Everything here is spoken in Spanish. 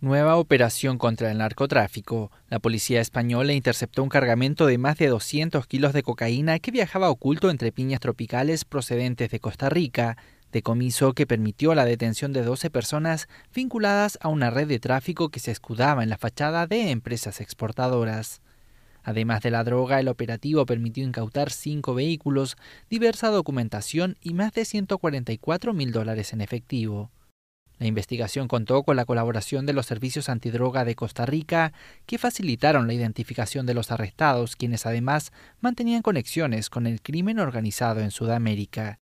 Nueva operación contra el narcotráfico. La policía española interceptó un cargamento de más de 200 kilos de cocaína que viajaba oculto entre piñas tropicales procedentes de Costa Rica, decomiso que permitió la detención de 12 personas vinculadas a una red de tráfico que se escudaba en la fachada de empresas exportadoras. Además de la droga, el operativo permitió incautar cinco vehículos, diversa documentación y más de 144 mil dólares en efectivo. La investigación contó con la colaboración de los servicios antidroga de Costa Rica, que facilitaron la identificación de los arrestados, quienes además mantenían conexiones con el crimen organizado en Sudamérica.